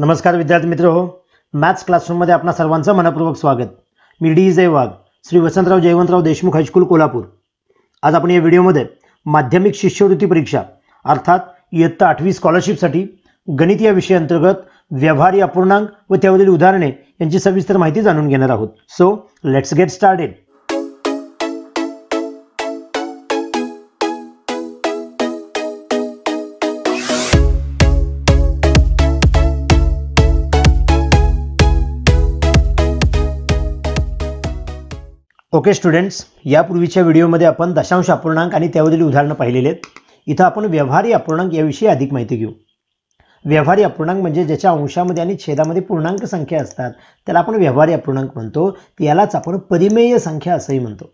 नमस्कार विद्यार्थी मित्र हो मॅथ्स क्लासरूममध्ये आपणा सर्वांचं मनपूर्वक स्वागत मी डी जय वाघ श्री वसंतराव जयवंतराव देशमुख हायस्कूल कोल्हापूर आज आपण या व्हिडिओमध्ये माध्यमिक शिष्यवृत्ती परीक्षा अर्थात इयत्ता आठवी स्कॉलरशिपसाठी गणित या विषयाअंतर्गत व्यवहारी अपूर्णांक व त्यावरील उदाहरणे यांची सविस्तर माहिती जाणून घेणार आहोत so let's get started okay students यापूर्वीच्या व्हिडिओमध्ये आपण दशांश अपूर्णांक आणि त्यावरील उदाहरणं पाहिलेले आहेत इथं आपण व्यवहारी अपूर्णांक याविषयी अधिक माहिती घेऊ व्यवहारी अपूर्णांक म्हणजे ज्याच्या अंशामध्ये आणि छेदामध्ये पूर्णांक संख्या असतात त्याला आपण व्यवहारी अपूर्णांक म्हणतो यालाच आपण परिमेय संख्या असंही म्हणतो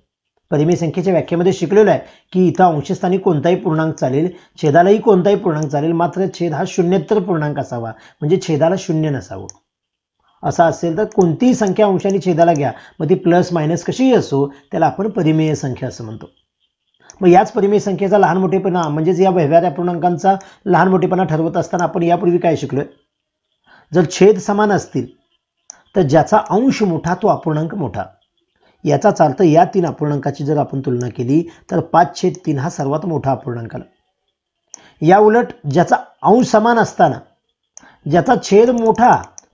परिमेय संख्येच्या व्याख्येमध्ये शिकलेलो आहे की इथं अंशस्थानी कोणताही पूर्णांक चालेल छेदालाही कोणताही पूर्णांक चालेल मात्र छेद हा शून्यत्तर पूर्णांक असावा म्हणजे छेदाला शून्य नसावं असा असेल तर कोणतीही संख्या अंशाने छेदाला घ्या मग ती प्लस मायनस कशीही असो त्याला आपण परिमेय संख्या असं म्हणतो मग याच परिमेय संख्येचा लहान मोठेपणा म्हणजेच या व्यवहार्या अपूर्णांकांचा लहान मोठेपणा ठरवत असताना आपण यापूर्वी काय शिकलोय जर छेद समान असतील तर ज्याचा अंश मोठा तो अपूर्णांक मोठा याचा अर्थ या तीन अपूर्णांकाची जर आपण तुलना केली तर पाच छेद तीन हा सर्वात मोठा अपूर्णांक आला या उलट ज्याचा अंश समान असताना ज्याचा छेद मोठा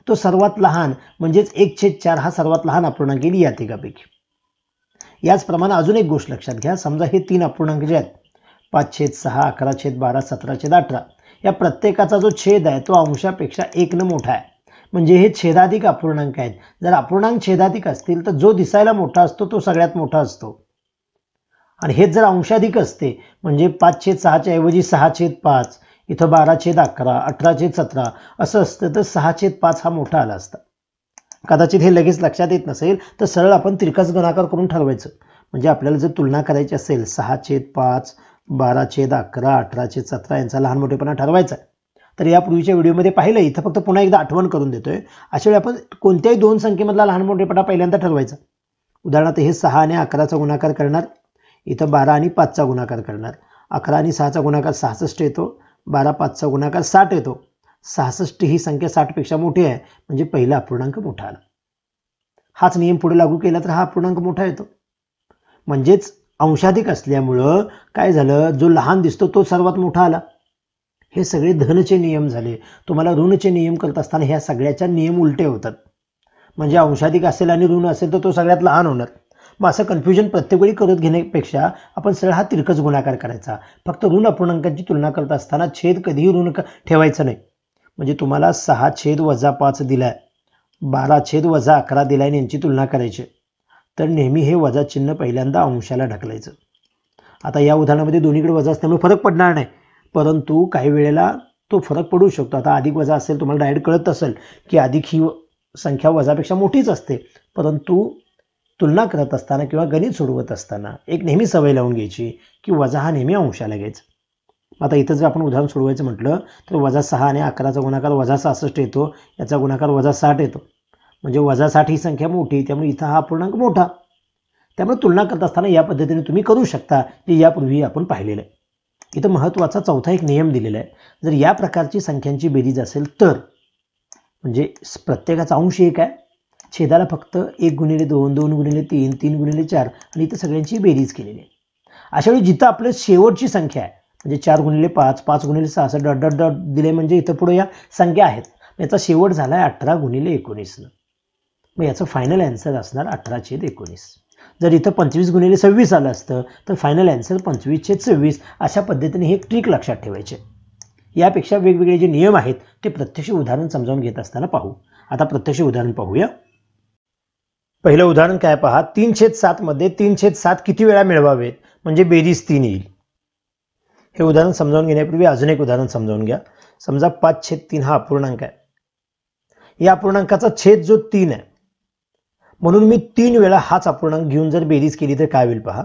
तो सर्वात लहान म्हणजेच एक छेद चार हा सर्वात लहान अपूर्णांक येईल या तिघापैकी याचप्रमाणे अजून एक गोष्ट लक्षात घ्या समजा हे तीन अपूर्णांक जे आहेत पाच छेद सहा अकरा छेद बारा सतरा छेद अठरा या प्रत्येकाचा जो छेद आहे तो अंशापेक्षा न मोठा आहे म्हणजे हे छेदाधिक अपूर्णांक आहेत जर अपूर्णांक छेदाधिक असतील तर जो दिसायला मोठा असतो तो सगळ्यात मोठा असतो आणि हेच जर अंशाधिक असते म्हणजे पाच छेद सहाच्या ऐवजी सहा छेद पाच इथं बारा छेद अकरा अठरा छेद सतरा असं असतं तर सहा छेद पाच हा मोठा आला असता कदाचित हे लगेच लक्षात येत नसेल तर सरळ आपण तिरकस गुणाकार करून ठरवायचं म्हणजे आपल्याला जर तुलना करायची असेल सहा छेद पाच बारा छेद अकरा अठरा छेद सतरा यांचा लहान मोठेपणा ठरवायचा आहे तर यापूर्वीच्या व्हिडिओमध्ये पाहिलं इथं फक्त पुन्हा एकदा आठवण करून देतोय अशा वेळी आपण कोणत्याही दोन संख्येमधला लहान मोठेपणा पहिल्यांदा ठरवायचा उदाहरणार्थ हे सहा आणि अकराचा गुणाकार करणार इथं बारा आणि पाचचा गुणाकार करणार अकरा आणि सहाचा गुणाकार सहासष्ट येतो बारा पाचचा गुणाकार साठ येतो सहासष्ट ही संख्या साठपेक्षा मोठी आहे म्हणजे पहिला अपूर्णांक मोठा आला हाच नियम पुढे लागू केला तर हा अपूर्णांक मोठा येतो म्हणजेच अंशाधिक असल्यामुळं काय झालं जो लहान दिसतो तो सर्वात मोठा आला हे सगळे धनचे नियम झाले तुम्हाला ऋणचे नियम करत असताना ह्या सगळ्याच्या नियम उलटे होतात म्हणजे अंशाधिक असेल आणि ऋण असेल तर तो सगळ्यात लहान होणार मग असं कन्फ्युजन प्रत्येक वेळी करत घेण्यापेक्षा आपण सरळ हा तिरकस गुणाकार करायचा फक्त ऋण अपूर्णांकांची तुलना करत असताना छेद कधीही ऋण ठेवायचं नाही म्हणजे तुम्हाला सहा छेद वजा पाच दिलाय बारा छेद वजा अकरा दिलाय यांची तुलना करायची तर नेहमी हे वजा चिन्ह पहिल्यांदा अंशाला ढकलायचं आता या उदाहरणामध्ये दोन्हीकडे वजा असल्यामुळे फरक पडणार नाही परंतु काही वेळेला तो फरक पडू शकतो आता अधिक वजा असेल तुम्हाला डायरेक्ट कळत असेल की अधिक ही संख्या वजापेक्षा मोठीच असते परंतु तुलना करत असताना किंवा गणित सोडवत असताना एक नेहमी सवय लावून घ्यायची की वजा हा नेहमी अंशाला घ्यायचा आता इथं जर आपण उदाहरण सोडवायचं म्हटलं तर वजा सहा आणि अकराचा गुणाकार वजा सहासष्ट येतो याचा गुणाकार वजा साठ येतो म्हणजे वजा साठ ही संख्या मोठी त्यामुळे इथं हा पूर्णांक मोठा त्यामुळे तुलना करत असताना या पद्धतीने तुम्ही करू शकता जे यापूर्वी आपण पाहिलेलं आहे इथं महत्त्वाचा चौथा एक नियम दिलेला आहे जर या प्रकारची संख्यांची बेरीज असेल तर म्हणजे प्रत्येकाचा अंश एक आहे छेदाला फक्त एक गुणिले दोन दोन गुणिले तीन तीन गुणिले चार आणि इथं सगळ्यांची बेरीज केलेली आहे अशा वेळी जिथं आपलं शेवटची संख्या आहे म्हणजे चार गुणिले पाच पाच गुणिले सहा असं डॉट डॉट डॉट दिले म्हणजे इथं पुढे या संख्या आहेत याचा शेवट झाला आहे अठरा गुणिले एकोणीसनं मग याचं फायनल ॲन्सर असणार अठरा छेद एकोणीस जर इथं पंचवीस गुणिले सव्वीस आलं असतं तर फायनल ॲन्सर पंचवीस छेद सव्वीस अशा पद्धतीने हे ट्रिक लक्षात ठेवायचे यापेक्षा वेगवेगळे जे नियम आहेत ते प्रत्यक्ष उदाहरण समजावून घेत असताना पाहू आता प्रत्यक्ष उदाहरण पाहूया पहिलं उदाहरण काय पहा तीन छेद मध्ये तीन छेद सात किती वेळा मिळवावेत म्हणजे बेरीज तीन येईल हे उदाहरण समजावून घेण्यापूर्वी अजून एक उदाहरण समजावून घ्या समजा पाच छेद तीन हा अपूर्णांक आहे या अपूर्णांकाचा छेद जो तीन आहे म्हणून मी तीन वेळा हाच अपूर्णांक घेऊन जर बेरीज केली तर काय होईल पहा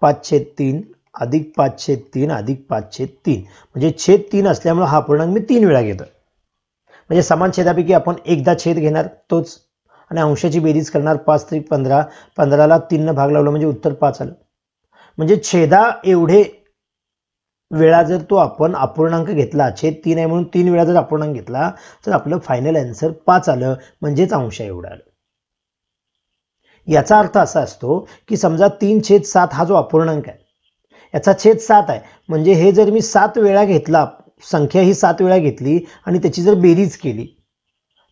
पाच छेद तीन अधिक पाच छेद तीन अधिक पाच छेद तीन म्हणजे छेद तीन असल्यामुळे हा अपूर्णांक मी तीन वेळा घेतो म्हणजे समान छेदापैकी आपण एकदा छेद घेणार तोच आणि अंशाची बेरीज करणार पाच त्रिक पंधरा पंधराला तीननं भाग लावला म्हणजे उत्तर पाच आलं म्हणजे छेदा एवढे वेळा जर तो आपण अपूर्णांक घेतला छेद तीन आहे म्हणून तीन वेळा जर अपूर्णांक घेतला तर आपलं फायनल अँसर पाच आलं म्हणजेच अंश एवढं आलं याचा अर्थ असा असतो की समजा तीन छेद सात हा जो अपूर्णांक आहे याचा छेद सात आहे म्हणजे हे जर मी सात वेळा घेतला संख्या ही सात वेळा घेतली आणि त्याची जर बेरीज केली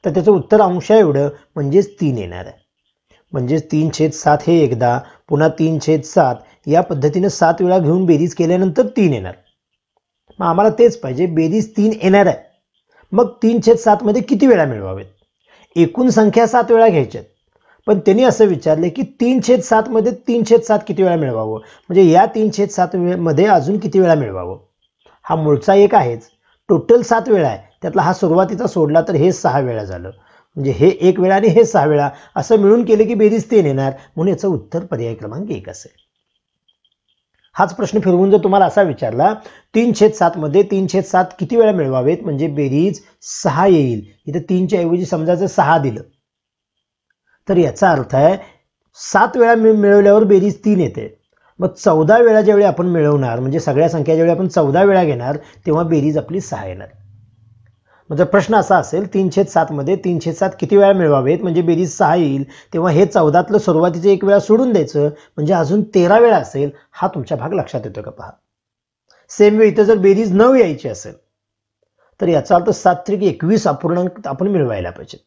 तर त्याचं उत्तर अंश एवढं म्हणजेच तीन येणार आहे म्हणजेच तीन छेद सात हे एकदा पुन्हा तीन छेद सात या पद्धतीनं सात वेळा घेऊन बेरीज केल्यानंतर तीन येणार मग आम्हाला तेच पाहिजे बेरीज तीन येणार आहे मग तीन छेद सातमध्ये किती वेळा मिळवावेत एकूण संख्या सात वेळा घ्यायच्यात पण त्यांनी असं विचारले की तीन छेद सातमध्ये तीन छेद सात किती वेळा मिळवावं म्हणजे या तीन छेद सात मध्ये अजून किती वेळा मिळवावं हा मूळचा एक आहेच टोटल सात वेळा आहे त्यातला हा सुरुवातीचा सोडला तर हे सहा वेळा झालं म्हणजे हे एक वेळा आणि हे सहा वेळा असं मिळून केले की बेरीज तीन येणार म्हणून याचं उत्तर पर्याय क्रमांक एक असेल हाच प्रश्न फिरवून जर तुम्हाला असा विचारला तीन छेद मध्ये तीन छेद सात किती वेळा मिळवावेत म्हणजे बेरीज सहा येईल इथं तीनच्या ऐवजी समजायचं सहा दिलं तर याचा अर्थ आहे सात वेळा मिळवल्यावर बेरीज तीन येते मग चौदा वेळा ज्यावेळी आपण मिळवणार म्हणजे सगळ्या संख्या ज्यावेळी आपण चौदा वेळा घेणार तेव्हा बेरीज आपली सहा येणार म्हणजे प्रश्न असा असेल तीनशे सातमध्ये तीनशे सात किती वेळा मिळवावेत म्हणजे बेरीज सहा येईल तेव्हा हे चौदातलं सुरुवातीचं एक वेळा सोडून द्यायचं म्हणजे अजून तेरा वेळा असेल हा तुमच्या भाग लक्षात येतो का पहा सेम वे इथं जर बेरीज नऊ यायची असेल तर याचा अर्थ सात त्रिक एकवीस अपूर्णांक आपण मिळवायला पाहिजेत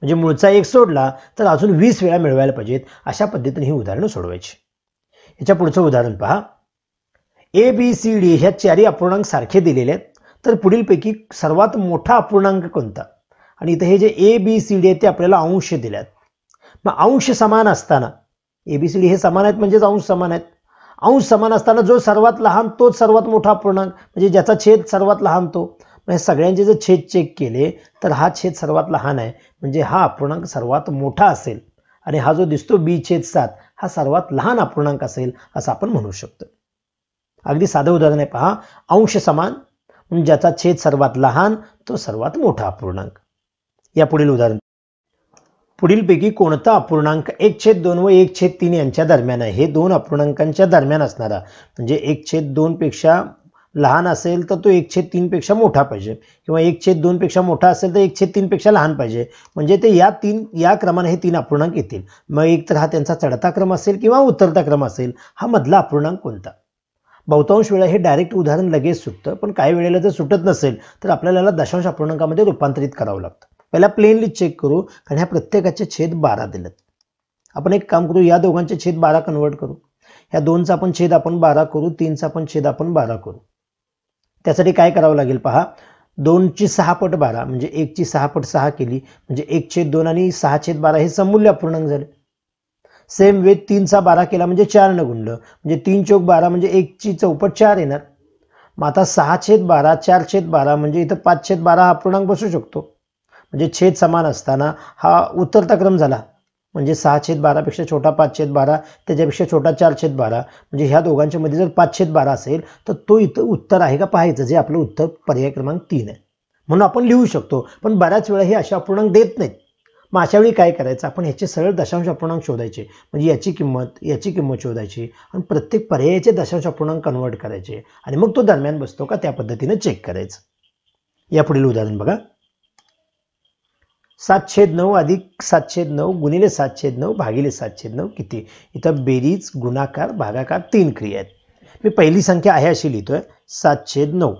म्हणजे मूळचा एक सोडला तर अजून वीस वेळा मिळवायला पाहिजेत अशा पद्धतीने ही उदाहरणं सोडवायची याच्या पुढचं उदाहरण पहा ए बी सी डी ह्या चारी अपूर्णांक सारखे दिलेले आहेत तर पुढीलपैकी सर्वात मोठा अपूर्णांक कोणता आणि इथं हे जे ए बी सी डी आहे ते आपल्याला अंश दिल्यात मग अंश समान असताना ए बी सी डी हे समान आहेत म्हणजेच अंश समान आहेत अंश समान असताना जो सर्वात लहान तोच सर्वात मोठा अपूर्णांक म्हणजे ज्याचा छेद सर्वात लहान तो म्हणजे सगळ्यांचे जर छेद चेक केले तर हा छेद सर्वात लहान आहे म्हणजे हा अपूर्णांक सर्वात मोठा असेल आणि हा जो दिसतो बी छेद सात हा सर्वात लहान अपूर्णांक असेल असं आपण म्हणू शकतो अगदी साधं उदाहरण आहे पहा अंश समान ज्याचा छेद सर्वात लहान तो सर्वात मोठा अपूर्णांक या पुढील उदाहरण पुढीलपैकी कोणता अपूर्णांक एक छेद दोन व एक छेद तीन यांच्या दरम्यान आहे हे दोन अपूर्णांकांच्या दरम्यान असणारा म्हणजे एक छेद दोनपेक्षा लहान असेल तर तो एक छेद तीनपेक्षा मोठा पाहिजे किंवा एक छेद दोनपेक्षा मोठा असेल तर एक छेद तीनपेक्षा लहान पाहिजे म्हणजे ते या तीन या क्रमाने हे तीन अपूर्णांक येतील मग एक तर हा त्यांचा चढता क्रम असेल किंवा उतरता क्रम असेल हा मधला अपूर्णांक कोणता बहुतांश वेळा हे डायरेक्ट उदाहरण लगेच सुटतं पण काही वेळेला जर सुटत नसेल तर आपल्याला याला दशांश अपूर्णांकामध्ये रूपांतरित करावं लागतं पहिला प्लेनली चेक करू कारण ह्या प्रत्येकाचे छेद बारा दिलेत आपण एक काम करू या दोघांचे छेद बारा कन्वर्ट करू ह्या दोनचा आपण छेद आपण बारा करू तीनचा पण छेद आपण बारा करू त्यासाठी काय करावं लागेल पहा दोनची सहा पट बारा म्हणजे एकची सहा पट सहा केली म्हणजे एक छेद दोन आणि सहा छेद बारा हे समूल्य अपूर्णांक झाले सेम वे तीनचा बारा केला म्हणजे न गुणलं म्हणजे तीन चौक बारा म्हणजे एकची चौपट चार येणार मग आता सहा छेद बारा चार छेद बारा म्हणजे इथं पाच छेद बारा हा पूर्णांक बसू शकतो म्हणजे छेद समान असताना हा उत्तरता क्रम झाला म्हणजे सहा छेद बारापेक्षा छोटा पाच छेद बारा त्याच्यापेक्षा छोटा चार छेद बारा म्हणजे ह्या दोघांच्या मध्ये जर पाच छेद बारा असेल तर तो इथं उत्तर आहे का पाहायचं जे आपलं उत्तर पर्याय क्रमांक तीन आहे म्हणून आपण लिहू शकतो पण बऱ्याच वेळा हे अशा अपूर्णांक देत नाहीत मग अशावेळी काय करायचं आपण ह्याचे सरळ दशांश अपूर्णांक शोधायचे म्हणजे याची किंमत याची किंमत शोधायची आणि प्रत्येक पर्यायाचे दशांश अपूर्णांक कन्वर्ट करायचे आणि मग तो दरम्यान बसतो का त्या पद्धतीने चेक करायचं यापुढील उदाहरण बघा सातशे नऊ अधिक सातशे नऊ गुणिले सातशेद नऊ भागिले सातशेद नऊ किती इथं बेरीज गुणाकार भागाकार तीन क्रिया आहेत मी पहिली संख्या आहे अशी लिहितोय सातशे नऊ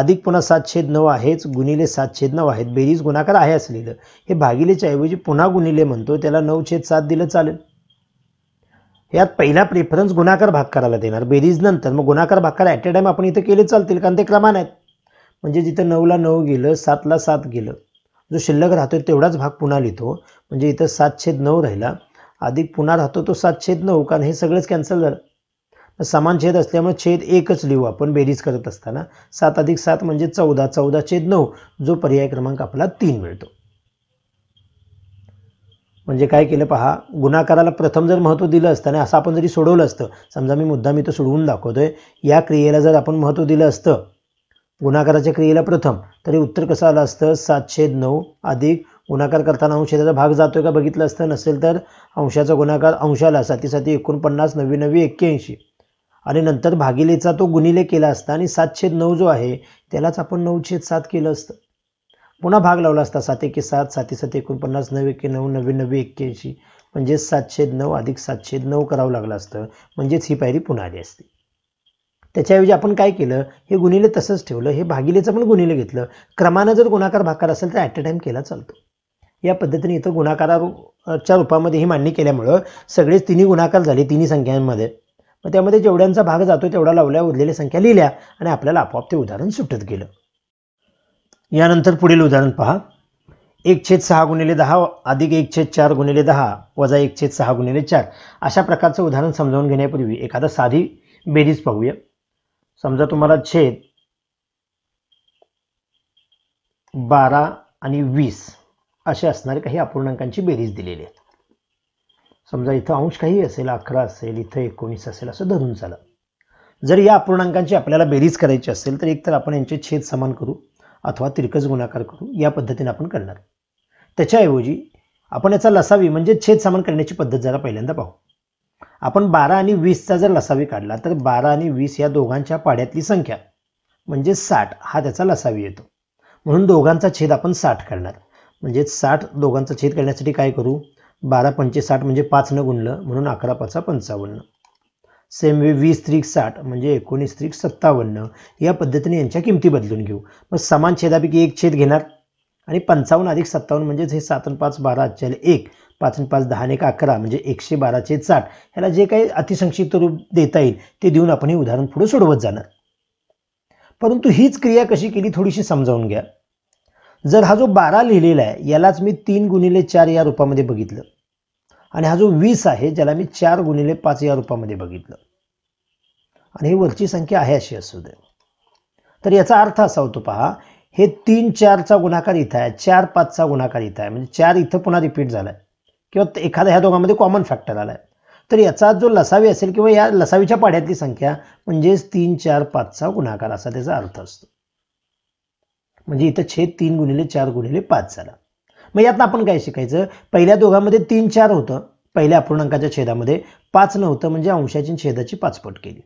अधिक पुन्हा सात छेद नऊ आहेच गुणिले छेद नऊ आहेत बेरीज गुणाकार आहे असलेलं हे भागिलेच्या ऐवजी पुन्हा गुणिले म्हणतो त्याला नऊ छेद सात दिलं चालेल यात पहिला प्रेफरन्स गुणाकार भाग करायला देणार बेरीज नंतर मग गुणाकार भाग ॲट अ टाइम आपण इथं केले चालतील कारण ते क्रमान आहेत म्हणजे जिथं नऊला नऊ गेलं सातला सात गेलं जो शिल्लक राहतो तेवढाच भाग पुन्हा लिहितो म्हणजे इथं सात छेद नऊ राहिला अधिक पुन्हा राहतो तो सात छेद नऊ कारण हे सगळंच कॅन्सल झालं समान छेद असल्यामुळे छेद एकच लिहू आपण बेरीज करत असताना सात अधिक सात म्हणजे चौदा चौदा छेद नऊ जो पर्याय क्रमांक आपला तीन मिळतो म्हणजे काय केलं पहा गुणाकाराला प्रथम जर महत्त्व दिलं असतं आणि असं आपण जरी सोडवलं असतं समजा मी मुद्दा मी तो सोडवून दाखवतोय या क्रियेला जर आपण महत्त्व दिलं असतं गुणाकाराच्या क्रियेला प्रथम तरी उत्तर कसं आलं असतं सात छेद नऊ अधिक गुणाकार करताना अंशेचा भाग जातोय का बघितलं असतं नसेल तर अंशाचा गुणाकार अंशाला साती एकोणपन्नास नव्वी नव्वी एक्क्याऐंशी आणि नंतर भागिलेचा तो गुणिले केला असता आणि सातशे नऊ जो आहे त्यालाच आपण नऊछेद सात केलं असतं पुन्हा भाग लावला असता सात एके सात साती सात एकोणपन्नास नऊ एके नऊ नव्वे नव्वे एक्क्याऐंशी म्हणजेच सातशेद नऊ अधिक सातशेद नऊ करावं लागलं असतं म्हणजेच ही पायरी पुन्हा आली असती त्याच्याऐवजी आपण काय केलं हे गुणिले तसंच ठेवलं हे भागिलेचं पण गुणिले घेतलं क्रमानं जर गुणाकार भाकार असेल तर ॲट अ टाईम केला चालतो या पद्धतीने इथं गुणाकाराच्या रूपामध्ये ही मांडणी केल्यामुळं सगळेच तिन्ही गुणाकार झाले तिन्ही संख्यांमध्ये मग त्यामध्ये जेवढ्यांचा भाग जातो तेवढा लावल्या उरलेल्या संख्या लिहिल्या आणि आपल्याला आपोआप ते उदाहरण सुटत गेलं यानंतर पुढील उदाहरण पहा एक छेद सहा गुणिले दहा अधिक एक छेद चार गुणिले दहा वजा एक छेद सहा गुणिले चार अशा प्रकारचं उदाहरण समजावून घेण्यापूर्वी एखादा साधी बेरीज पाहूया समजा तुम्हाला छेद बारा आणि वीस असे असणारे काही अपूर्णांकांची बेरीज दिलेली आहेत समजा इथं अंश काही असेल अकरा असेल इथं एकोणीस असेल असं धरून चाला जर या अपूर्णांकांची आपल्याला बेरीज करायची असेल तर एकतर आपण यांचे छेद समान करू अथवा तिरकस गुणाकार करू या पद्धतीने आपण करणार त्याच्याऐवजी आपण याचा लसावी म्हणजे छेद समान करण्याची पद्धत जरा पहिल्यांदा पाहू आपण बारा आणि वीसचा जर लसावी काढला तर बारा आणि वीस या दोघांच्या पाड्यातली संख्या म्हणजे साठ हा त्याचा लसावी येतो म्हणून दोघांचा छेद आपण साठ करणार म्हणजे साठ दोघांचा छेद करण्यासाठी काय करू बारा पंचे साठ म्हणजे पाचनं गुणलं म्हणून अकरा पाचा पंचावन्न सेम वे वीस त्रिक साठ म्हणजे एकोणीस त्रिक सत्तावन्न या पद्धतीने यांच्या किमती बदलून घेऊ मग समान छेदापैकी एक छेद घेणार आणि पंचावन्न अधिक सत्तावन्न म्हणजेच हे सात आणि पाच बारा चल एक पाच आणि पाच दहा एक अकरा म्हणजे एकशे बारा बाराचे साठ ह्याला जे काही अतिसंक्षिप्त रूप देता येईल ते देऊन आपण हे उदाहरण पुढे सोडवत जाणार परंतु हीच क्रिया कशी केली थोडीशी समजावून घ्या जर हा जो बारा लिहिलेला आहे यालाच मी तीन गुणिले चार या रूपामध्ये बघितलं आणि हा जो वीस आहे ज्याला मी चार गुणिले पाच या रूपामध्ये बघितलं आणि ही वरची संख्या आहे अशी असू दे तर याचा अर्थ असा होतो पहा हे तीन चारचा गुणाकार इथं आहे चार पाचचा गुणाकार इथं आहे म्हणजे चार इथं पुन्हा रिपीट झालाय किंवा एखाद्या ह्या दोघांमध्ये कॉमन फॅक्टर आलाय आहे तर याचा जो लसावी असेल किंवा या लसावीच्या पाड्यातली संख्या म्हणजेच तीन चार पाचचा गुणाकार असा त्याचा अर्थ असतो म्हणजे इथं छेद तीन गुणिले चार गुणिले पाच झाला मग यातनं आपण काय शिकायचं पहिल्या दोघांमध्ये तीन चार होतं पहिल्या अपूर्णांकाच्या छेदामध्ये पाच नव्हतं म्हणजे अंशाची छेदाची पट केली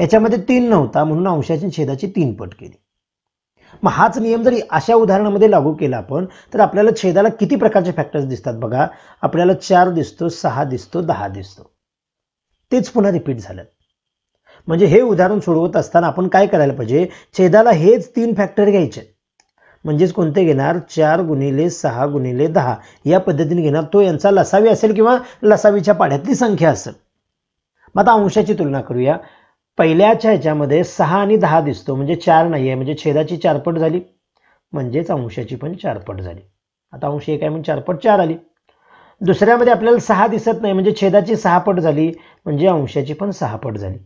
याच्यामध्ये तीन नव्हता म्हणून अंशाची छेदाची तीन पट केली मग हाच नियम जरी अशा उदाहरणामध्ये लागू केला आपण तर आपल्याला छेदाला किती प्रकारचे फॅक्टर्स दिसतात बघा आपल्याला चार दिसतो सहा दिसतो दहा दिसतो तेच पुन्हा रिपीट झालं म्हणजे हे उदाहरण सोडवत असताना आपण काय करायला पाहिजे छेदाला हेच तीन फॅक्टर घ्यायचे म्हणजेच कोणते घेणार चार गुणिले सहा गुणिले दहा या पद्धतीने घेणार तो यांचा लसावी असेल किंवा लसावीच्या पाढ्यातली संख्या असेल मग आता अंशाची तुलना करूया पहिल्याच्या ह्याच्यामध्ये सहा आणि दहा दिसतो म्हणजे चार नाही आहे म्हणजे छेदाची चारपट झाली म्हणजेच अंशाची पण चारपट झाली आता अंश एक आहे म्हणजे चारपट चार आली दुसऱ्यामध्ये आपल्याला सहा दिसत नाही म्हणजे छेदाची सहा पट झाली म्हणजे अंशाची पण सहा पट झाली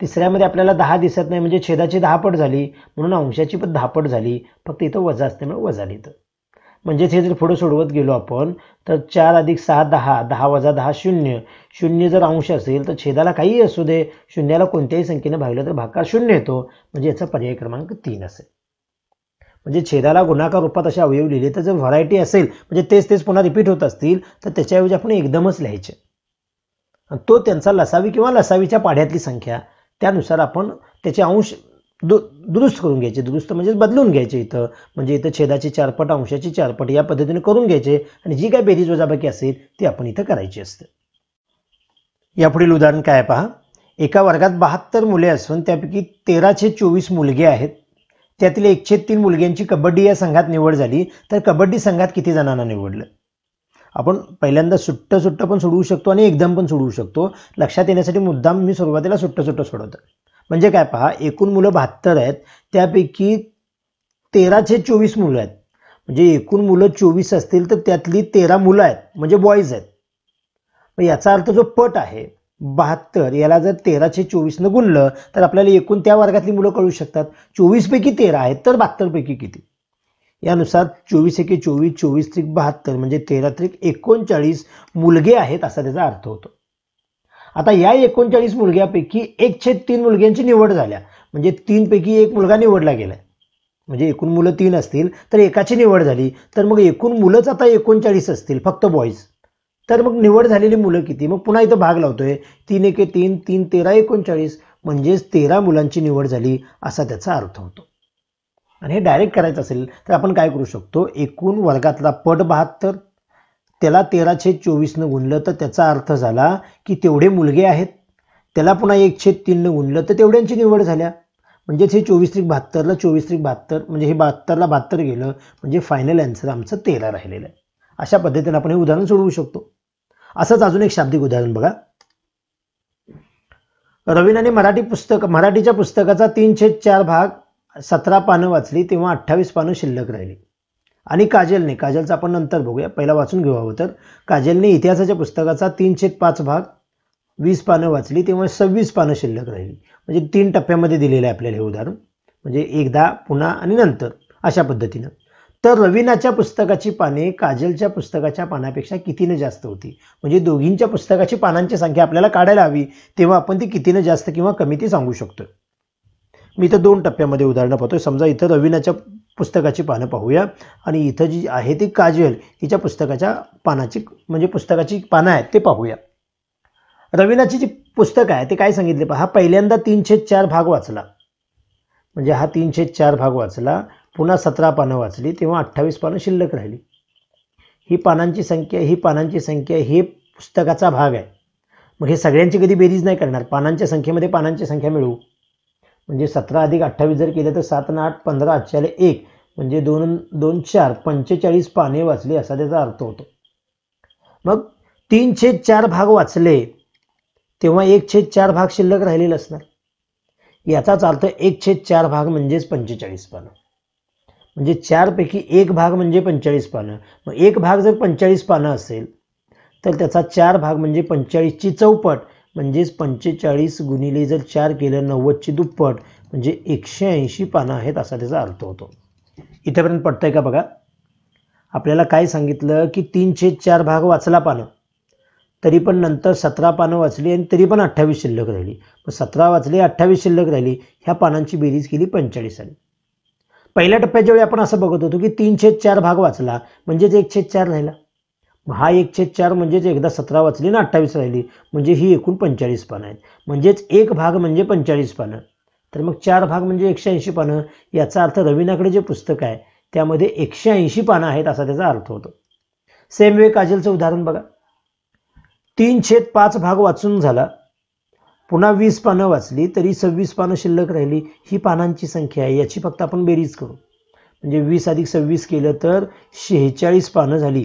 तिसऱ्यामध्ये आपल्याला दहा दिसत नाही म्हणजे छेदाची दहापट झाली म्हणून अंशाची पण पट झाली फक्त इथं वजा असल्यामुळे वजा लिहितं म्हणजेच हे जर पुढं सोडवत गेलो आपण तर चार अधिक सहा दहा दहा वजा दहा शून्य शून्य जर अंश असेल तर छेदाला काहीही असू दे शून्याला कोणत्याही संख्येने भागलं तर भागाकार शून्य येतो म्हणजे याचा पर्याय क्रमांक तीन असेल म्हणजे छेदाला गुणाकार रूपात अशा अवयव लिहिले तर जर व्हरायटी असेल म्हणजे तेच तेच पुन्हा रिपीट होत असतील तर त्याच्याऐवजी आपण एकदमच लिहायचे तो त्यांचा लसावी किंवा लसावीच्या पाढ्यातली संख्या त्यानुसार आपण त्याचे अंश दु दुरुस्त करून घ्यायचे दुरुस्त म्हणजे बदलून घ्यायचे इथं म्हणजे इथं छेदाची चारपट अंशाची चारपट या पद्धतीने करून घ्यायचे आणि जी काय बेरीज वजाबाकी असेल ती आपण इथं करायची असते यापुढील उदाहरण काय पहा एका वर्गात बहात्तर मुले असून त्यापैकी तेराशे चोवीस मुलगे आहेत त्यातील एकशे तीन मुलग्यांची कबड्डी या संघात निवड झाली तर कबड्डी संघात किती जणांना निवडलं आपण पहिल्यांदा सुट्ट सुट्ट पण सोडवू शकतो आणि एकदम पण सोडवू शकतो लक्षात येण्यासाठी मुद्दाम मी सुरुवातीला सुट्ट सुट्ट सोडवतो म्हणजे काय पहा एकूण मुलं बहात्तर आहेत त्यापैकी तेराचे चोवीस मुलं आहेत म्हणजे एकूण मुलं चोवीस असतील तर त्यातली तेरा मुलं आहेत म्हणजे बॉईज आहेत याचा अर्थ जो पट आहे बहात्तर याला जर तेराशे चोवीसनं गुणलं तर आपल्याला एकूण त्या वर्गातली मुलं कळू शकतात चोवीसपैकी तेरा आहेत तर बहात्तरपैकी किती यानुसार चोवीस एके चोवीस चोवीस त्रिक बहात्तर म्हणजे तेरा त्रिक एकोणचाळीस मुलगे आहेत असा त्याचा अर्थ होतो आता या एकोणचाळीस मुलग्यापैकी एक छेद तीन मुलग्यांची निवड झाल्या म्हणजे पैकी एक मुलगा निवडला गेला म्हणजे एकूण मुलं तीन असतील तर एकाची निवड झाली तर मग एकूण मुलंच आता एकोणचाळीस असतील फक्त बॉईज तर मग निवड झालेली मुलं किती मग पुन्हा इथं भाग लावतोय तीन एके तीन तीन तेरा एकोणचाळीस म्हणजेच तेरा मुलांची निवड झाली असा त्याचा अर्थ होतो आणि हे डायरेक्ट करायचं असेल तर आपण काय करू शकतो एकूण वर्गातला पट बहात्तर त्याला तेराशे चोवीसनं गुणलं तर त्याचा अर्थ झाला की तेवढे मुलगे आहेत त्याला पुन्हा छेद तीननं गुणलं तर तेवढ्यांची निवड झाल्या म्हणजेच हे चोवीस त्रिक बहात्तरला चोवीस त्रिक बहात्तर म्हणजे हे बहात्तरला बहात्तर गेलं म्हणजे फायनल अँसर आमचं तेरा राहिलेलं आहे अशा पद्धतीने आपण हे उदाहरण सोडवू शकतो असंच अजून एक शाब्दिक उदाहरण बघा रवीनाने मराठी पुस्तक मराठीच्या पुस्तकाचा छेद चार भाग सतरा पानं वाचली तेव्हा अठ्ठावीस पानं शिल्लक राहिली आणि काजलने काजलचा आपण नंतर बघूया पहिला वाचून घेऊ हवं तर काजलने इतिहासाच्या पुस्तकाचा तीनशे पाच भाग वीस पानं वाचली तेव्हा सव्वीस पानं शिल्लक राहिली म्हणजे तीन टप्प्यामध्ये दिलेलं आहे आपल्याला हे उदाहरण म्हणजे एकदा पुन्हा आणि नंतर अशा पद्धतीनं तर रवीनाच्या पुस्तकाची पाने काजलच्या पुस्तकाच्या पानापेक्षा कितीनं जास्त होती म्हणजे दोघींच्या पुस्तकाची पानांची संख्या आपल्याला काढायला हवी तेव्हा आपण ती कितीनं जास्त किंवा कमी ती सांगू शकतो मी इथं दोन टप्प्यामध्ये उदाहरणं पाहतोय समजा इथं रवीनाच्या पुस्तकाची पानं पाहूया आणि इथं जी आहे ती काजल हिच्या पुस्तकाच्या पानाची म्हणजे पुस्तकाची पानं आहेत ते पाहूया रवीनाची जी पुस्तक आहे ते काय सांगितले पहा पहिल्यांदा तीनशे चार भाग वाचला म्हणजे हा तीनशे चार भाग वाचला पुन्हा सतरा पानं वाचली तेव्हा अठ्ठावीस पानं शिल्लक राहिली ही पानांची संख्या ही पानांची संख्या हे पुस्तकाचा भाग आहे मग हे सगळ्यांची कधी बेरीज नाही करणार पानांच्या संख्येमध्ये पानांची संख्या मिळवू म्हणजे सतरा अधिक अठ्ठावीस जर केलं तर सात आणि आठ पंधरा आठशेला एक म्हणजे दोन दोन चार पंचेचाळीस पाने वाचली असा त्याचा अर्थ होतो मग तीन छेद चार भाग वाचले तेव्हा एक छेद चार भाग शिल्लक राहिलेला असणार याचाच अर्थ एक छेद चार भाग म्हणजेच पंचेचाळीस पानं म्हणजे चारपैकी एक भाग म्हणजे पंचेचाळीस पानं मग एक भाग जर पंचेचाळीस पानं असेल तर त्याचा चार भाग म्हणजे पंचेचाळीसची चौपट म्हणजेच पंचेचाळीस गुणिले जर चार केलं नव्वदची दुप्पट म्हणजे एकशे ऐंशी पानं आहेत असा त्याचा अर्थ होतो इथेपर्यंत पडतं आहे का बघा आपल्याला काय सांगितलं की छेद चार भाग वाचला पानं तरी पण नंतर सतरा पानं वाचली आणि तरी पण अठ्ठावीस शिल्लक राहिली मग सतरा वाचली अठ्ठावीस शिल्लक राहिली ह्या पानांची बेरीज केली आली पहिल्या टप्प्याच्या वेळी आपण असं बघत होतो की छेद चार भाग वाचला म्हणजेच छेद चार राहिला हा छेद चार म्हणजेच एकदा सतरा वाचली ना अठ्ठावीस राहिली म्हणजे ही एकूण पंचेचाळीस पानं आहेत म्हणजेच एक भाग म्हणजे पंचेचाळीस पानं तर मग चार भाग म्हणजे एकशे ऐंशी पानं याचा अर्थ रवीनाकडे जे पुस्तक आहे त्यामध्ये एकशे ऐंशी पानं आहेत असा त्याचा अर्थ होतो सेम वे काजलचं उदाहरण बघा तीन छेद पाच भाग वाचून झाला पुन्हा वीस पानं वाचली तरी सव्वीस पानं शिल्लक राहिली ही पानांची संख्या आहे याची फक्त आपण बेरीज करू म्हणजे वीस अधिक सव्वीस केलं तर शेहेचाळीस पानं झाली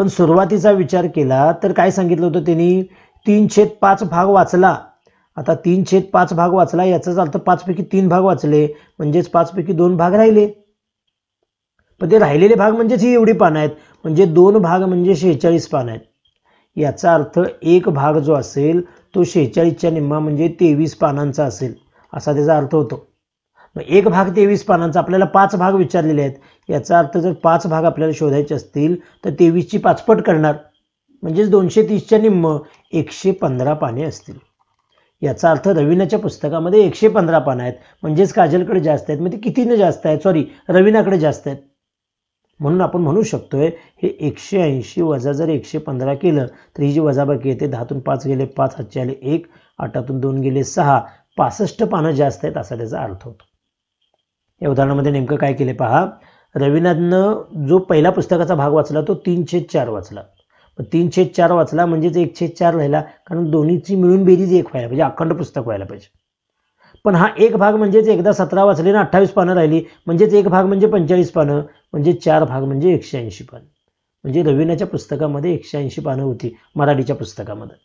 पण सुरुवातीचा विचार केला तर काय सांगितलं होतं त्यांनी तीन छेद पाच भाग वाचला आता तीन छेद पाच भाग वाचला याचाच अर्थ पाचपैकी तीन भाग वाचले म्हणजेच पाचपैकी दोन भाग राहिले पण ते राहिलेले भाग म्हणजेच ही एवढी पानं आहेत म्हणजे दोन भाग म्हणजे शेहेचाळीस पानं आहेत याचा अर्थ एक भाग जो असेल तो शेहेचाळीसच्या निम्मा म्हणजे तेवीस पानांचा असेल असा त्याचा अर्थ होतो मग एक भाग तेवीस पानांचा आपल्याला पाच भाग विचारलेले आहेत याचा अर्थ जर पाच भाग आपल्याला शोधायचे असतील तर तेवीसची पाचपट करणार म्हणजेच दोनशे तीसच्या निम्म एकशे पंधरा पाने असतील याचा अर्थ रवीनाच्या पुस्तकामध्ये एकशे पंधरा पानं आहेत म्हणजेच काजलकडे जास्त आहेत मग ते कितीनं जास्त आहेत सॉरी रवीनाकडे जास्त आहेत म्हणून आपण म्हणू शकतोय हे एकशे ऐंशी वजा जर एकशे पंधरा केलं तर ही जी वजाबाकी येते दहातून पाच गेले पाच हातचे आले एक आठातून दोन गेले सहा पासष्ट पानं जास्त आहेत असा त्याचा अर्थ होतो या उदाहरणामध्ये नेमकं काय केले पहा रवीनाथनं जो पहिला पुस्तकाचा भाग वाचला तो छेद चार वाचला तीन छेद चार वाचला म्हणजेच छेद चार राहिला कारण दोन्हीची मिळून बेरीज एक व्हायला पाहिजे अखंड पुस्तक व्हायला पाहिजे पण हा एक भाग म्हणजेच एकदा सतरा वाचले ना अठ्ठावीस पानं राहिली म्हणजेच एक भाग म्हणजे पंचेचाळीस पानं म्हणजे चार भाग म्हणजे एकशे ऐंशी पानं म्हणजे रवीनाच्या पुस्तकामध्ये एकशे ऐंशी पानं होती मराठीच्या पुस्तकामध्ये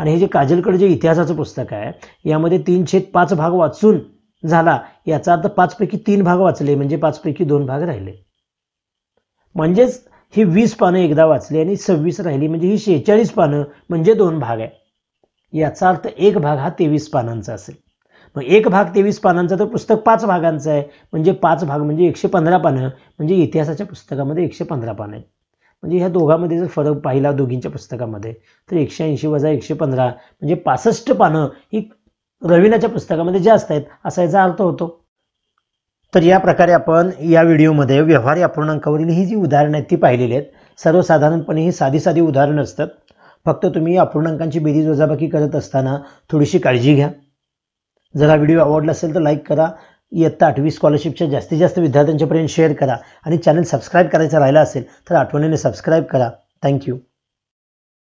आणि हे जे काजलकडे जे इतिहासाचं पुस्तक आहे यामध्ये छेद पाच भाग वाचून झाला याचा अर्थ पाचपैकी तीन भाग वाचले म्हणजे पाचपैकी दोन भाग राहिले म्हणजेच ही वीस पानं एकदा वाचली आणि सव्वीस राहिली म्हणजे ही शेहेचाळीस पानं म्हणजे दोन भाग आहे याचा अर्थ एक भाग हा तेवीस पानांचा असेल मग एक भाग तेवीस पानांचा तर पुस्तक पाच भागांचं आहे म्हणजे पाच भाग म्हणजे एकशे पंधरा पानं म्हणजे इतिहासाच्या पुस्तकामध्ये एकशे पंधरा पानं आहे म्हणजे ह्या दोघांमध्ये जर फरक पाहिला दोघींच्या पुस्तकामध्ये तर एकशे ऐंशी वजा एकशे पंधरा म्हणजे पासष्ट पानं ही रवीनाच्या पुस्तकामध्ये जास्त आहेत असा याचा अर्थ होतो तर या प्रकारे आपण या व्हिडिओमध्ये व्यवहार अपूर्णांकावरील ही जी उदाहरणं आहेत ती पाहिलेली आहेत सर्वसाधारणपणे ही साधी साधी उदाहरणं असतात फक्त तुम्ही अपूर्णांकांची बेरीज वजाबाकी करत असताना थोडीशी काळजी घ्या जर हा व्हिडिओ आवडला असेल तर लाईक करा इयत्ता आठवी स्कॉलरशिपच्या जास्तीत जास्त विद्यार्थ्यांच्यापर्यंत शेअर करा आणि चॅनल सबस्क्राईब करायचा राहिला असेल तर आठवणीने सबस्क्राईब करा थँक्यू